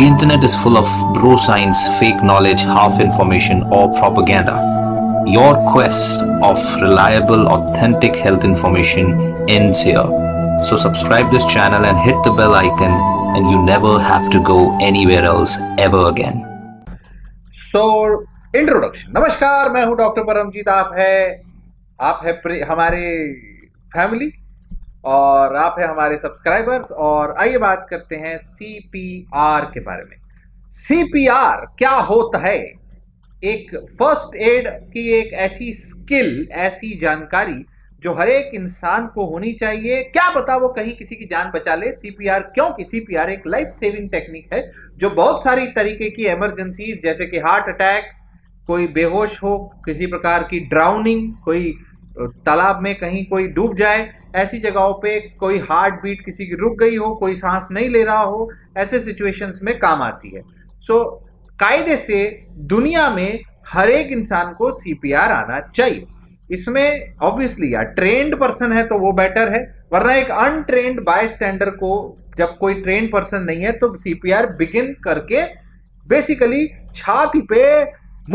The internet is full of bro science, fake knowledge, half information or propaganda. Your quest of reliable, authentic health information ends here. So subscribe this channel and hit the bell icon and you never have to go anywhere else ever again. So introduction. Namaskar, मैं हूं doctor Paramjit आप है आप है हमारे और आप हैं हमारे सब्सक्राइबर्स और आइए बात करते हैं सीपीआर के बारे में सीपीआर क्या होता है एक फर्स्ट एड की एक ऐसी स्किल ऐसी जानकारी जो हर एक इंसान को होनी चाहिए क्या पता वो कहीं किसी की जान बचा ले सीपीआर क्योंकि सीपीआर एक लाइफ सेविंग टेक्निक है जो बहुत सारी तरीके की इमरजेंसी जैसे कि हार्ट अटैक कोई बेहोश हो किसी प्रकार की ड्राउनिंग कोई तालाब में कहीं कोई डूब जाए ऐसी जगहों पे कोई हार्ट बीट किसी की रुक गई हो कोई सांस नहीं ले रहा हो ऐसे सिचुएशंस में काम आती है सो so, कायदे से दुनिया में हर एक इंसान को सीपीआर आना चाहिए इसमें ऑब्वियसली या ट्रेंड पर्सन है तो वो बेटर है वरना एक अनट्रेंड बाय स्टैंडर को जब कोई ट्रेंड पर्सन नहीं है तो सीपीआर बिगिन करके बेसिकली छाती पे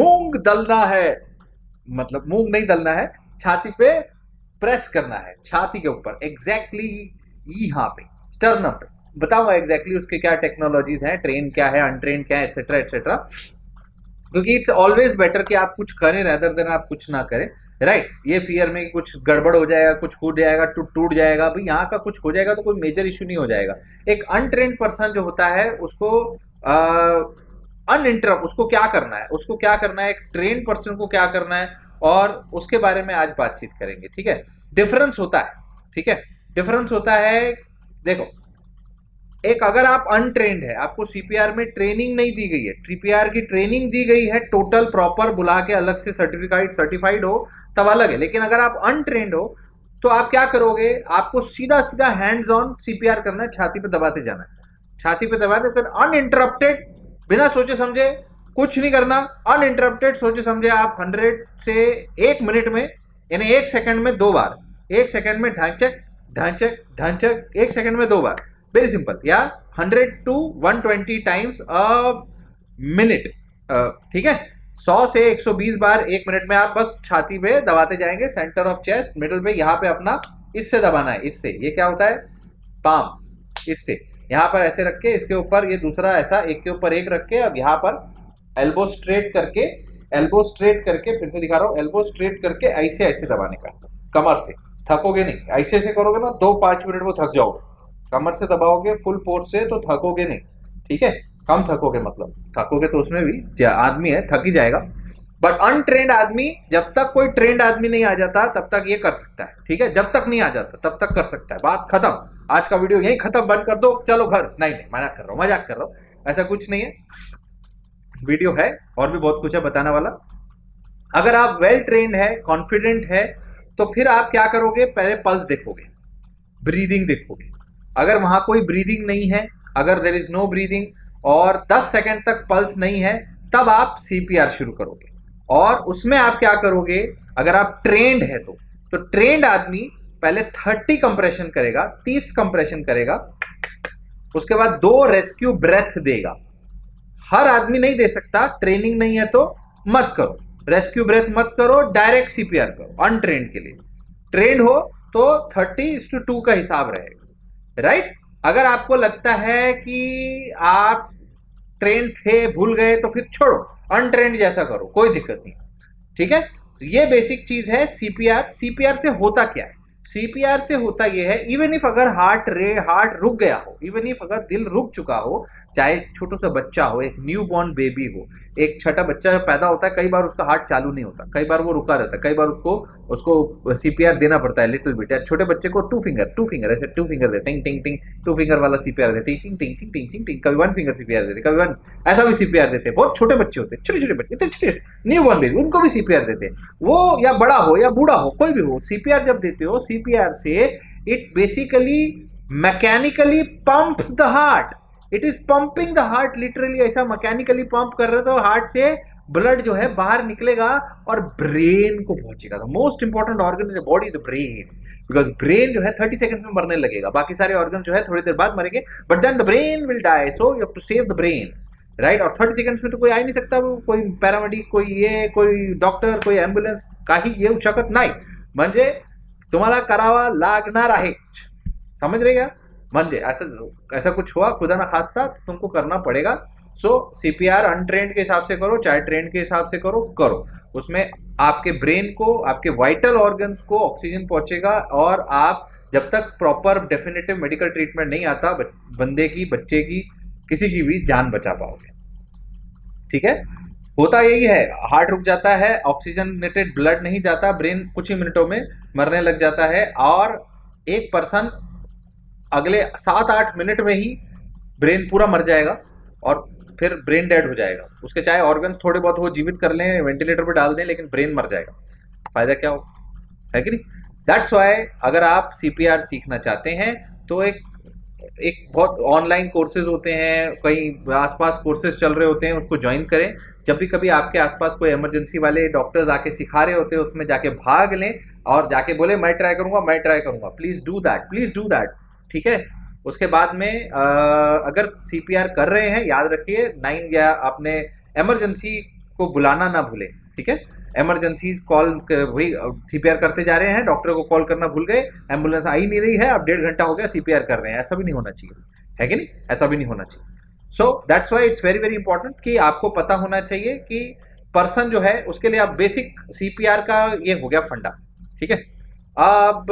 मूंग दलना है मतलब मूंग नहीं दलना है छाती पे प्रेस करना है छाती के ऊपर एग्जैक्टली यहाँ पे स्टर्नम पे बताऊंगा एग्जैक्टली उसके क्या टेक्नोलॉजीज हैं ट्रेन क्या है अनट्रेन क्या है एक्सेट्रा एक्सेट्रा क्योंकि इट्स ऑलवेज बेटर कि आप कुछ करें रेदर देन आप कुछ ना करें राइट right, ये फियर में कुछ गड़बड़ हो जाएगा कुछ कूद जाएगा टूट टूट जाएगा भाई यहाँ का कुछ हो जाएगा तो कोई मेजर इशू नहीं हो जाएगा एक अनट्रेन पर्सन जो होता है उसको अन uh, उसको क्या करना है उसको क्या करना है एक ट्रेन पर्सन को क्या करना है और उसके बारे में आज बातचीत करेंगे ठीक है डिफरेंस होता है ठीक है डिफरेंस होता है देखो एक अगर आप अनट्रेन है आपको सीपीआर में ट्रेनिंग नहीं दी गई है ट्रीपीआर की ट्रेनिंग दी गई है टोटल प्रॉपर बुला के अलग से सर्टिफिकेट सर्टिफाइड हो तब अलग है लेकिन अगर आप अनट्रेन हो तो आप क्या करोगे आपको सीधा सीधा हैंड्स ऑन सीपीआर करना है छाती पे दबाते जाना है छाती पे दबाते फिर अनइंटरप्टेड बिना सोचे समझे कुछ नहीं करना अनइंटरप्टेड सोचे समझे आप हंड्रेड से एक मिनट में यानी एक सेकंड में दो बार एक सेकंड में ढांचक ढांचक ढांचक एक सेकंड में दो बार वेरी सिंपल या hundred to one twenty times a minute ठीक है सौ से एक सौ बीस बार एक मिनट में आप बस छाती पे दबाते जाएंगे सेंटर ऑफ चेस्ट मिडल पे यहाँ पे अपना इससे दबाना है इससे ये क्या होता है पाम इससे यहाँ पर ऐसे रख के इसके ऊपर ये दूसरा ऐसा एक के ऊपर एक रख के अब यहाँ पर एल्बो स्ट्रेट करके एल्बो स्ट्रेट करके फिर से दिखा रहा हूँ एल्बो स्ट्रेट करके ऐसे ऐसे दबाने का कमर से थकोगे नहीं ऐसे ऐसे करोगे ना दो पांच मिनट वो थक जाओगे कमर से दबाओगे फुल फोर्स से तो थकोगे नहीं ठीक है कम थकोगे मतलब थकोगे तो उसमें भी आदमी है थक ही जाएगा बट अनट्रेंड आदमी जब तक कोई ट्रेंड आदमी नहीं आ जाता तब तक ये कर सकता है ठीक है जब तक नहीं आ जाता तब तक कर सकता है बात खत्म आज का वीडियो यही खत्म बंद कर दो चलो घर नहीं नहीं मजाक कर रहा हूँ मजाक कर रहा हूँ ऐसा कुछ नहीं है वीडियो है और भी बहुत कुछ है बताने वाला अगर आप वेल ट्रेन है कॉन्फिडेंट है तो फिर आप क्या करोगे पहले पल्स देखोगे ब्रीदिंग देखोगे अगर वहां कोई ब्रीदिंग नहीं है अगर देर इज नो ब्रीदिंग और 10 सेकेंड तक पल्स नहीं है तब आप सीपीआर शुरू करोगे और उसमें आप क्या करोगे अगर आप ट्रेंड है तो तो ट्रेंड आदमी पहले 30 कंप्रेशन करेगा 30 कंप्रेशन करेगा उसके बाद दो रेस्क्यू ब्रेथ देगा हर आदमी नहीं दे सकता ट्रेनिंग नहीं है तो मत करो रेस्क्यू ब्रेथ मत करो डायरेक्ट सीपीआर करो अनट्रेन के लिए ट्रेन हो तो थर्टी टू टू का हिसाब रहेगा राइट अगर आपको लगता है कि आप ट्रेन थे भूल गए तो फिर छोड़ो अनट्रेन जैसा करो कोई दिक्कत नहीं ठीक है ये बेसिक चीज है सीपीआर सीपीआर से होता क्या है सीपीआर से होता यह है इवन इफ अगर हार्ट रे हार्ट रुक गया हो इवन इफ अगर दिल रुक चुका हो चाहे छोटो सा बच्चा हो एक न्यू बॉर्न बेबी हो एक छठा बच्चा पैदा होता है कई बार उसका हार्ट चालू नहीं होता कई बार वो रुका रहता है कई बार उसको उसको सीपीआर देना पड़ता है लिटिल बिट छोटे बच्चे को टू फिंगर टू फिंगर ऐसे टू फिंगर देते टिंग टिंग टिंग टू फिंगर वाला सीपीआर देते टिंग टिंग टिंग टिंग टिंग टिंग कभी वन फिंगर सीपीआर देते कभी वन ऐसा भी सीपीआर देते बहुत छोटे बच्चे होते छोटे छोटे बच्चे इतने छोटे न्यू बॉर्न बेबी उनको भी सीपीआर देते वो या बड़ा हो या बूढ़ा हो कोई भी हो सीपीआर जब देते हो सीपीआर से it basically mechanically pumps the heart it is pumping the heart literally ऐसा मैकेनिकली पंप कर रहे तो हार्ट से ब्लड जो है बाहर निकलेगा और ब्रेन को पहुंचेगा तो most important organ is body is brain because brain जो है थर्टी सेकेंड्स में मरने लगेगा बाकी सारे ऑर्गन जो है थोड़ी देर बाद मरेंगे but then the brain will die so you have to save the brain right और थर्टी सेकेंड्स में तो कोई आ ही नहीं सकता कोई पैरामेडिक कोई ये कोई डॉक्टर कोई एम्बुलेंस का ही ये शकत नहीं म्हणजे तुम्हारा करावा लगना है समझ रहे क्या मंजे ऐसा ऐसा कुछ हुआ खुदा ना खास्ता तो तुमको करना पड़ेगा so C P R untrained के हिसाब से करो चाहे ट्रेंड के हिसाब से करो करो उसमें आपके ब्रेन को आपके वाइटल ऑर्गन्स को ऑक्सीजन पहुंचेगा और आप जब तक प्रॉपर डेफिनेटिव मेडिकल ट्रीटमेंट नहीं आता बंदे की बच्चे की किसी की भी जान बचा पाओगे ठीक है होता यही है हार्ट रुक जाता है ऑक्सीजनेटेड ब्लड नहीं जाता ब्रेन कुछ ही मिनटों में मरने लग जाता है और एक पर्सन अगले सात आठ मिनट में ही ब्रेन पूरा मर जाएगा और फिर ब्रेन डेड हो जाएगा उसके चाहे ऑर्गन्स थोड़े बहुत हो जीवित कर लें वेंटिलेटर पर डाल दें लेकिन ब्रेन मर जाएगा फायदा क्या हो है कि नहीं दैट्स वाई अगर आप सी सीखना चाहते हैं तो एक एक बहुत ऑनलाइन कोर्सेज होते हैं कहीं आसपास कोर्सेज चल रहे होते हैं उसको ज्वाइन करें जब भी कभी आपके आसपास कोई इमरजेंसी वाले डॉक्टर्स आके सिखा रहे होते हैं उसमें जाके भाग लें और जाके बोले मैं ट्राई करूंगा मैं ट्राई करूंगा please do that please do that ठीक है उसके बाद में आ, अगर सी कर रहे हैं याद रखिए नाइन या अपने एमरजेंसी को बुलाना ना भूलें ठीक है एमरजेंसी कॉल वही सीपीआर करते जा रहे हैं डॉक्टर को कॉल करना भूल गए एम्बुलेंस आ ही नहीं रही है अब डेढ़ घंटा हो गया सीपीआर कर रहे हैं ऐसा भी नहीं होना चाहिए है कि नहीं ऐसा भी नहीं होना चाहिए so that's why it's very very important कि आपको पता होना चाहिए कि पर्सन जो है उसके लिए आप बेसिक सीपीआर का ये हो गया फंडा ठीक है अब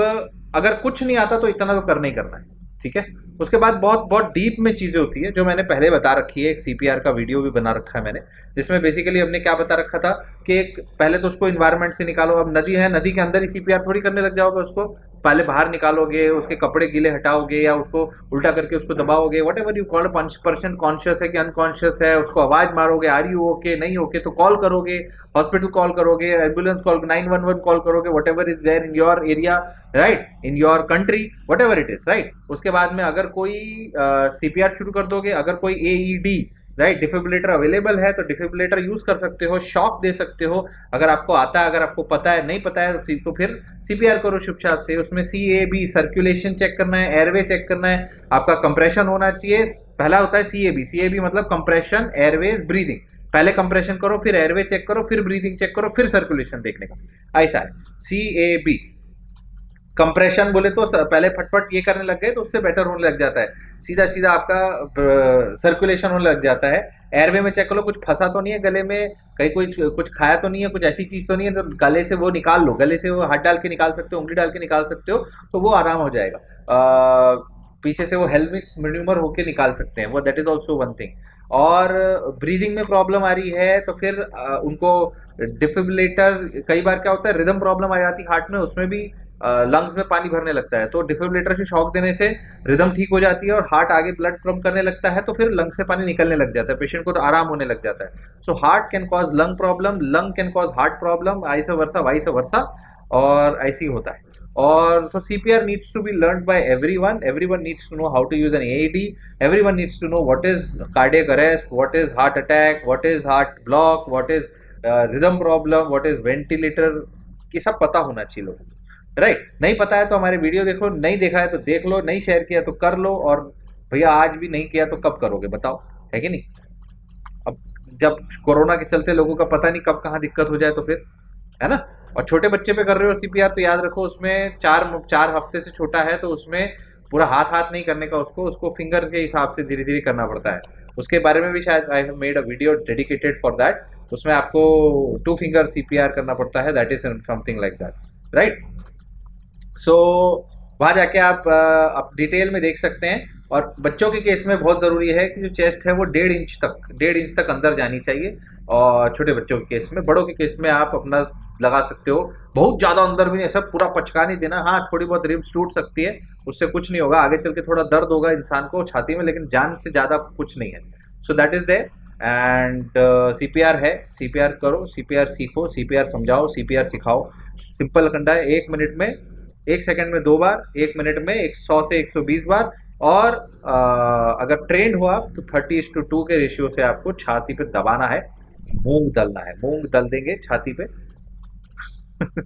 अगर कुछ नहीं आता तो इतना तो करना ही करना है ठीक है उसके बाद बहुत बहुत डीप में चीज़ें होती है जो मैंने पहले बता रखी है एक सी का वीडियो भी बना रखा है मैंने जिसमें बेसिकली हमने क्या बता रखा था कि एक पहले तो उसको इन्वायरमेंट से निकालो अब नदी है नदी के अंदर ही सी थोड़ी करने लग जाओगे उसको पहले बाहर निकालोगे उसके कपड़े गीले हटाओगे या उसको उल्टा करके उसको दबाओगे whatever you call person conscious है कि अनकॉन्शियस है उसको आवाज़ मारोगे आर यू ओके नहीं ओके तो कॉल करोगे हॉस्पिटल कॉल करोगे ambulance call nine one one call करोगे whatever is there in your area right in your country whatever it is right उसके बाद में अगर कोई सी uh, शुरू कर दोगे अगर कोई ए राइट डिफिबुलेटर अवेलेबल है तो डिफिबुलेटर यूज कर सकते हो शॉक दे सकते हो अगर आपको आता है अगर आपको पता है नहीं पता है तो फिर सीपीआर तो करो चुपचाप से उसमें C A B circulation check करना है एयरवे चेक करना है आपका कंप्रेशन होना चाहिए पहला होता है C A B C A B मतलब कंप्रेशन एयरवेज ब्रीदिंग पहले कंप्रेशन करो फिर एयरवे चेक करो फिर ब्रीदिंग चेक करो फिर सर्कुलेशन देखने का ऐसा है सी ए बी कंप्रेशन बोले तो पहले फटफट ये करने लग गए तो उससे बेटर होने लग जाता है सीधा सीधा आपका सर्कुलेशन होने लग जाता है एयरवे में चेक करो कुछ फंसा तो नहीं है गले में कहीं कोई कुछ खाया तो नहीं है कुछ ऐसी चीज़ तो नहीं है तो गले से वो निकाल लो गले से वो हाथ डाल के निकाल सकते हो उंगली डाल के निकाल सकते हो तो वो आराम हो जाएगा आ, पीछे से वो हेलमिक्स मिन्यूमर होके निकाल सकते हैं वो that is also one thing और ब्रीदिंग में प्रॉब्लम आ रही है तो फिर उनको डिफिबलेटर कई बार क्या होता है रिदम प्रॉब्लम आ जाती हार्ट में उसमें भी लंग्स में पानी भरने लगता है तो डिफिबलेटर से शॉक देने से रिदम ठीक हो जाती है और हार्ट आगे ब्लड प्रम करने लगता है तो फिर लंग्स से पानी निकलने लग जाता है पेशेंट को तो आराम होने लग जाता है so heart can cause lung problem lung can cause heart problem I say Varsha Y से वर्षा और ऐसी ही होता है और so C P R needs to be learn by everyone everyone needs to know how to use an A D everyone needs to know what is cardiac arrest what is heart attack what is heart block what is rhythm problem what is ventilator ये सब पता होना चाहिए लोगों को right नहीं पता है तो हमारे वीडियो देखो नहीं देखा है तो देख लो नहीं शेयर किया तो कर लो और भैया आज भी नहीं किया तो कब करोगे बताओ है कि नहीं अब जब कोरोना के चलते लोगों का पता नहीं कब कहाँ दिक्कत हो जाए तो फिर है ना और छोटे बच्चे पे कर रहे हो सी तो याद रखो उसमें चार चार हफ्ते से छोटा है तो उसमें पूरा हाथ हाथ नहीं करने का उसको उसको फिंगर के हिसाब से धीरे धीरे करना पड़ता है उसके बारे में भी शायद I have made a video dedicated for that उसमें आपको टू फिंगर सीपीआर करना पड़ता है that is something like that right so so, वहाँ जाके आप आप डिटेल में देख सकते हैं और बच्चों के केस में बहुत ज़रूरी है कि जो चेस्ट है वो डेढ़ इंच तक डेढ़ इंच तक अंदर जानी चाहिए और छोटे बच्चों के केस में बड़ों के केस में आप अपना लगा सकते हो बहुत ज़्यादा अंदर भी नहीं ऐसा पूरा पचका नहीं देना हाँ थोड़ी बहुत रिब्स टूट सकती है उससे कुछ नहीं होगा आगे चल के थोड़ा दर्द होगा इंसान को छाती में लेकिन जान से ज़्यादा कुछ नहीं है so that is there and C P R है सी पी आर करो सी पी आर सीखो सी पी आर समझाओ सी पी आर सिखाओ सिंपल कंडा है एक मिनट में एक सेकंड में दो बार एक मिनट में एक सौ से एक सौ बीस बार और आ, अगर ट्रेंड हो आप तो थर्टी इस टू टू के रेशियो से आपको छाती पे दबाना है मूंग दलना है मूंग दल देंगे छाती पे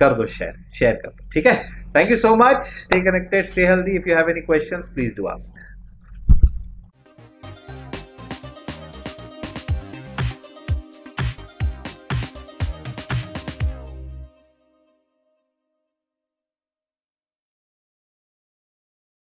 कर दो शेयर शेयर कर दो ठीक है thank you so much stay connected stay healthy if you have any questions please do ask